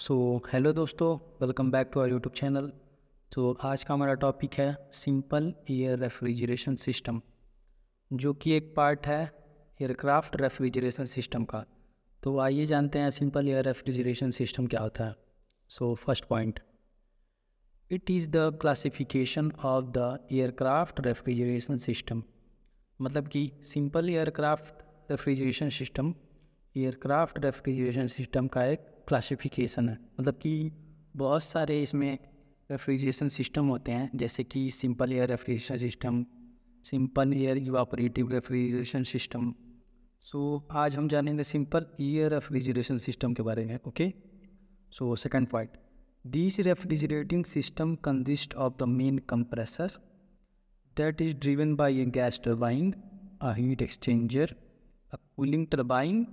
सो so, hello दोस्तों welcome back to our YouTube channel तो आज का हमारा टॉपिक है सिंपल एयर रेफ्रिजरेशन सिस्टम जो कि एक पार्ट है एयरक्राफ्ट रेफ्रिजरेशन सिस्टम का तो आइए जानते हैं सिंपल एयर रेफ्रिजरेशन सिस्टम क्या होता है so first point it is the classification of the aircraft refrigeration system मतलब कि simple aircraft refrigeration system aircraft refrigeration system का एक क्लासिफिकेशन है मतलब कि बहुत सारे इसमें रेफ्रिजरेशन सिस्टम होते हैं जैसे कि simple air refrigeration system simple air operative refrigeration system so आज हम जानेंगे सिंपल एयर रेफ्रिजरेशन सिस्टम के बारे में okay so second point this refrigerating system consist of the main compressor that is driven by a gas turbine a heat exchanger a cooling turbine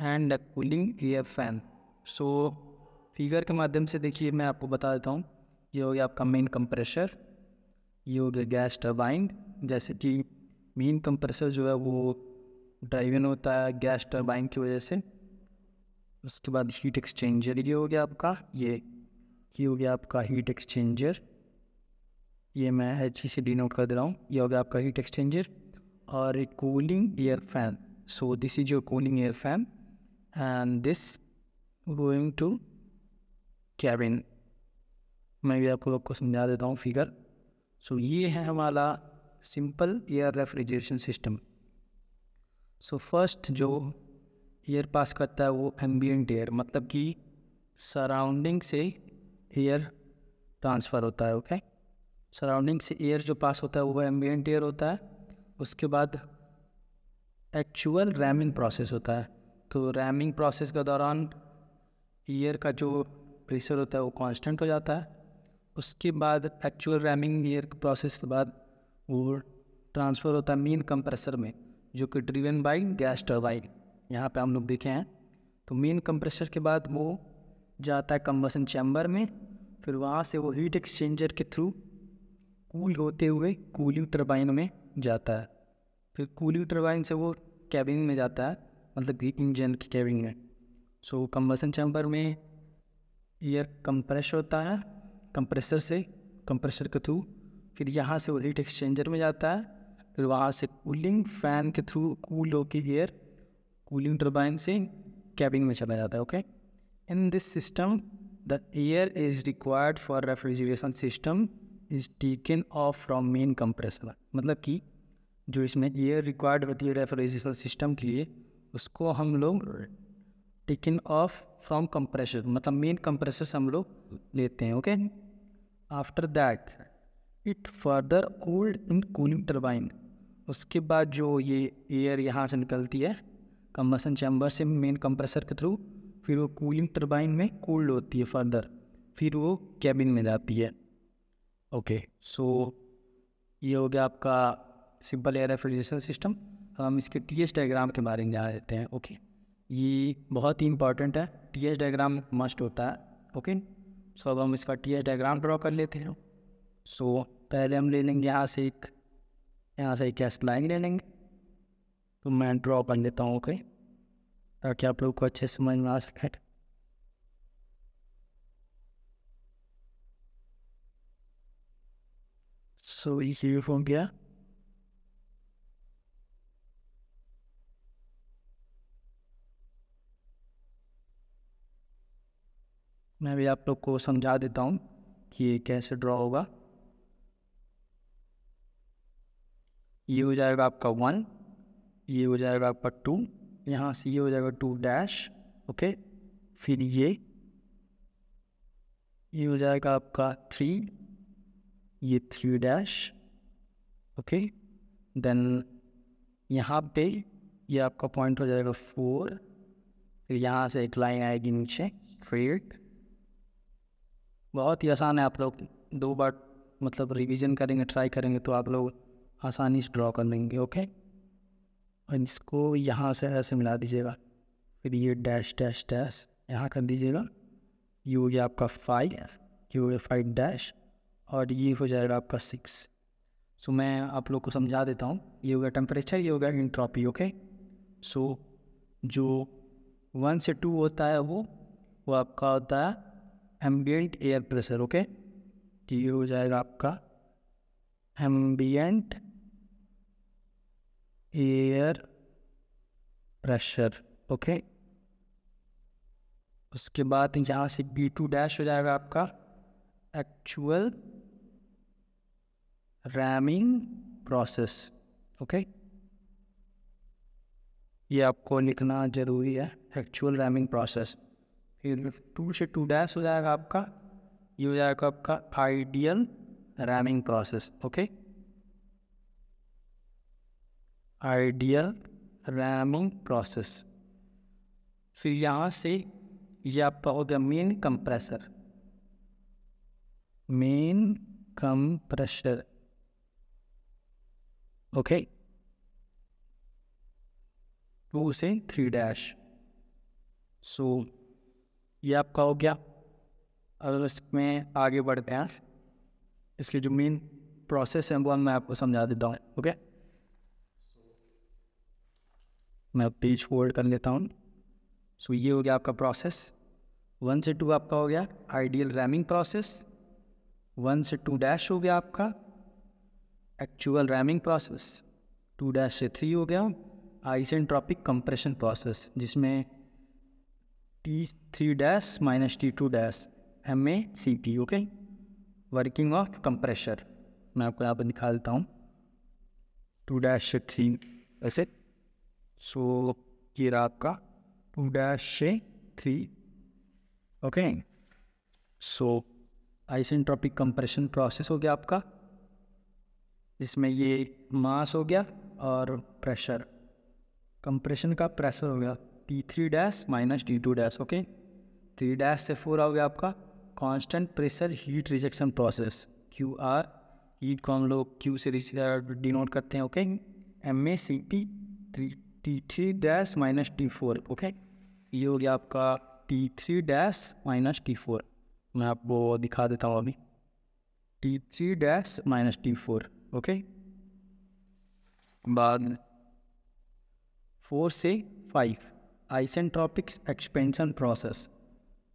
and a cooling air fan so so, figure के माध्यम से देखिए मैं आपको बता देता हूँ ये हो गया आपका मेन कंप्रेशर ये हो गया गैस टर्बाइन जैसे कि मेन कंप्रेसर जो है वो ड्राइवन होता है गैस टर्बाइन की वजह से उसके बाद हीट एक्सचेंजर ये हो गया आपका ये ये हो गया आपका हीट एक्सचेंजर ये मैं एच से डिनोट कर दे रहा हूँ ये हो गया आपका हीट एक्सचेंजर और एक cooling air fan so this is your cooling air fan and this going to cabin मैं भी आप लोग को समझा देता हूँ फिगर सो so, ये है हमारा simple air refrigeration system so first जो एयर पास करता है वो एम्बियट एयर मतलब कि सराउंडिंग से एयर ट्रांसफ़र होता है ओके okay? सराउंडिंग से एयर जो पास होता है वो एम्बियट एयर होता है उसके बाद एक्चुअल रैमिंग प्रोसेस होता है तो रैमिंग प्रोसेस के दौरान ईयर का जो प्रेशर होता है वो कांस्टेंट हो जाता है उसके बाद एक्चुअल रैमिंग ईयर के प्रोसेस के बाद वो ट्रांसफ़र होता है मेन कंप्रेसर में जो कि ड्रिवन बाई गैस टर्बाइन यहाँ पे हम लोग देखे हैं तो मेन कंप्रेसर के बाद वो जाता है कम्बसन चैम्बर में फिर वहाँ से वो हीट एक्सचेंजर के थ्रू कूल होते हुए कूलिंग टर्बाइन में जाता है फिर कूलिंग टर्बाइन से वो कैबिन में जाता है मतलब कि इंजन के कैबिन में सो कम्बसन चैम्बर में एयर कंप्रेस होता है कंप्रेसर से कंप्रेसर के थ्रू फिर यहाँ से वो हीट एक्सचेंजर में जाता है फिर वहाँ से कूलिंग फैन के थ्रू कूल के एयर कूलिंग टर्बाइन से कैबिन में चला जाता है okay in this system the air is required for refrigeration system is taken off from main compressor मतलब कि जो इसमें एयर रिक्वायर्ड होती है रेफ्रिजरेशन सिस्टम के लिए उसको हम लोग टिकिन ऑफ फ्रॉम कंप्रेशर मतलब मेन कंप्रेसर हम लोग लेते हैं okay after that it further cold in cooling turbine उसके बाद जो ये एयर यहाँ से निकलती है कम्बसन चैम्बर से मेन कंप्रेसर के थ्रू फिर वो कूलिंग टर्बाइन में कोल्ड होती है फर्दर फिर वो कैबिन में जाती है ओके सो ये हो गया आपका सिंपल एयर रेफ्रिजरेशन सिस्टम हम इसके टी एस डायग्राम के बारे में जान लेते हैं ओके okay. ये बहुत ही इंपॉर्टेंट है टी एस डायग्राम मस्ट होता है ओके सो अब हम इसका टी एस डायग्राम ड्रॉ कर लेते हैं सो so, पहले हम ले लेंगे यहाँ से एक यहाँ से एक लाइन ले लेंगे तो मैं ड्रॉ कर लेता हूँ ओके ताकि आप लोग को अच्छे से समझ में आ सके सो इसी हो गया मैं भी आप लोग को समझा देता हूँ कि ये कैसे ड्रॉ होगा ये हो जाएगा आपका वन ये हो जाएगा आपका टू यहाँ से ये हो जाएगा टू डैश ओके फिर ये ये हो जाएगा आपका थ्री ये थ्री डैश ओके देन यहाँ पे ये आपका पॉइंट हो जाएगा फोर फिर यहाँ से एक लाइन आएगी नीचे स्ट्रेट बहुत ही आसान है आप लोग दो बार मतलब रिवीजन करेंगे ट्राई करेंगे तो आप लोग आसानी से ड्रॉ कर लेंगे ओके और इसको यहाँ से ऐसे मिला दीजिएगा फिर ये डैश डैश डैश यहाँ कर दीजिएगा ये हो गया आपका फाइव ये हो गया फाइव डैश और ये हो जाएगा आपका सिक्स सो मैं आप लोग को समझा देता हूँ ये हो गया टेम्परेचर ये हो गया इंट्रॉपी ओके सो जो वन से टू होता है वो वो आपका होता है एम्बियट एयर प्रेशर ओके तो ये हो जाएगा आपका एम्बियट एयर प्रेशर ओके उसके बाद यहाँ से बी टू डैश हो जाएगा आपका एक्चुअल रैमिंग प्रोसेस ओके ये आपको लिखना ज़रूरी है एक्चुअल रैमिंग प्रोसेस फिर टू से टू डैश हो जाएगा आपका ये हो जाएगा आपका ideal ramming process okay ideal ramming process फिर यहाँ से ये आपका हो गया main compressor main compressor okay two से थ्री डैश सो ये आपका हो गया अगर इसमें आगे बढ़ते हैं इसके जो मेन प्रोसेस है वो मैं आपको समझा देता हूँ ओके मैं पेज फोल्ड कर लेता हूँ सो ये हो गया आपका प्रोसेस वन से टू आपका हो गया आइडियल रैमिंग प्रोसेस वन से टू डैश हो गया आपका actual ramming process two dash से थ्री हो गया आइसेंट्रॉपिक कंप्रेशन प्रोसेस जिसमें T three dash minus T two dash M A C P okay working of compressor मैं आपको यहाँ पर दिखा देता हूँ टू डैश थ्री ऐसे सो ये रहा आपका two dash three okay so isentropic compression process हो गया आपका जिसमें ये मास हो गया और प्रेशर कंप्रेशन का प्रेशर हो गया T three dash minus T two dash okay three dash से फोर हो गया आपका constant pressure heat rejection process Q R heat को हम लोग क्यू से डिनोट करते हैं okay M A C T three T three dash minus T four okay ये हो गया आपका T three dash minus T four मैं आपको दिखा देता हूँ अभी T three dash minus T four okay बाद फोर से five isentropics expansion process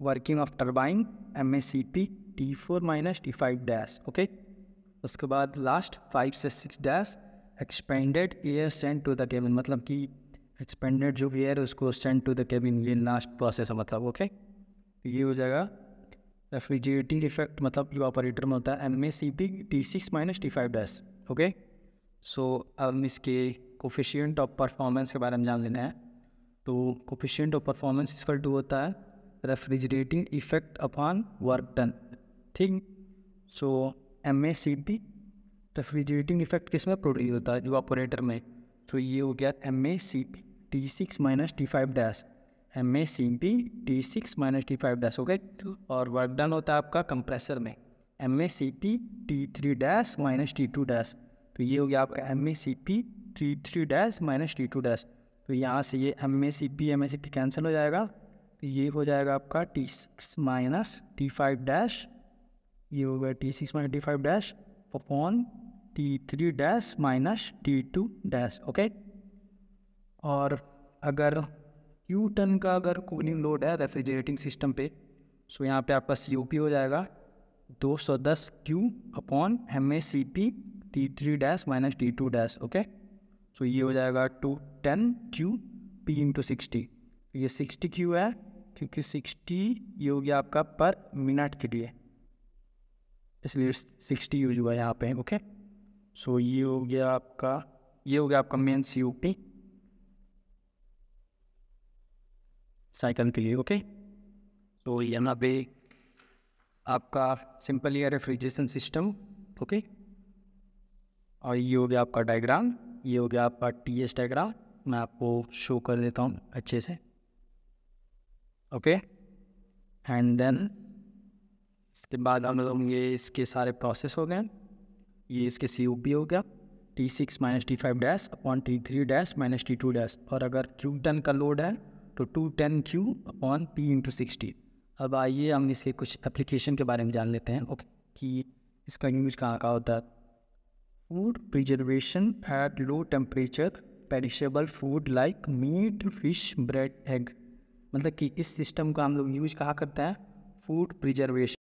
working of turbine M process, C P T four minus T five dash okay उसके बाद लास्ट फाइव से six dash expanded air send to the cabin मतलब कि expanded जो air है उसको send to the cabin ये last process है मतलब ओके तो ये हो जाएगा रेफ्रिजरेटिंग इफेक्ट मतलब जो ऑपरेटर में होता है M A C P T six minus T five dash okay so अब इसके कोफिशियंट ऑफ परफॉर्मेंस के बारे में जान लेना है तो कोफिशेंट ऑफ परफॉर्मेंस इसका टू होता है refrigerating effect upon work done ठीक so M A C P refrigerating effect किस में प्रोड्यूस होता है जो ऑपरेटर में तो ये हो गया M A C P T six minus T five dash M A C P T six minus T five dash हो गए और वर्क डन होता है आपका कंप्रेसर में M A C P T three dash minus T two dash तो ये हो गया आपका M A C P three three dash minus T two dash तो यहाँ से ये M A C P M A C P cancel हो जाएगा तो ये हो जाएगा आपका T six minus T five dash ये हो गया T six minus T five dash upon T three dash minus T two dash okay और अगर क्यू टन का अगर कूलिंग लोड है रेफ्रिजरेटिंग सिस्टम पे सो यहाँ पे आपका सी ओ पी हो जाएगा दो सौ दस Q upon M A C P T three dash minus T two dash okay तो ये हो जाएगा two ten Q P into sixty तो ये सिक्सटी क्यू है क्योंकि सिक्सटी ये हो गया आपका पर मिनट के लिए इसलिए सिक्सटी यूज हुआ यहाँ पे ओके सो ये हो गया आपका ये हो गया आपका main C U P cycle के लिए ओके तो ना पे आपका सिंपल ये रेफ्रिजरेशन सिस्टम ओके और ये हो गया आपका डायग्राम ये हो गया आपका टी एस टैग्राफ मैं आपको शो कर देता हूँ अच्छे से ओके एंड देन इसके बाद हम लोग ये इसके सारे प्रोसेस हो गए ये इसके सी ओ पी हो गया T six minus T five dash upon T three dash minus T two dash और अगर क्यू टेन का लोड है तो two ten Q upon P into sixty अब आइए हम इसके कुछ एप्लीकेशन के बारे में जान लेते हैं ओके कि इसका यूज कहाँ का होता है Food preservation at low temperature, perishable food like meat, fish, bread, egg. मतलब कि इस सिस्टम का हम लोग यूज कहा करते हैं फूड प्रिजर्वेशन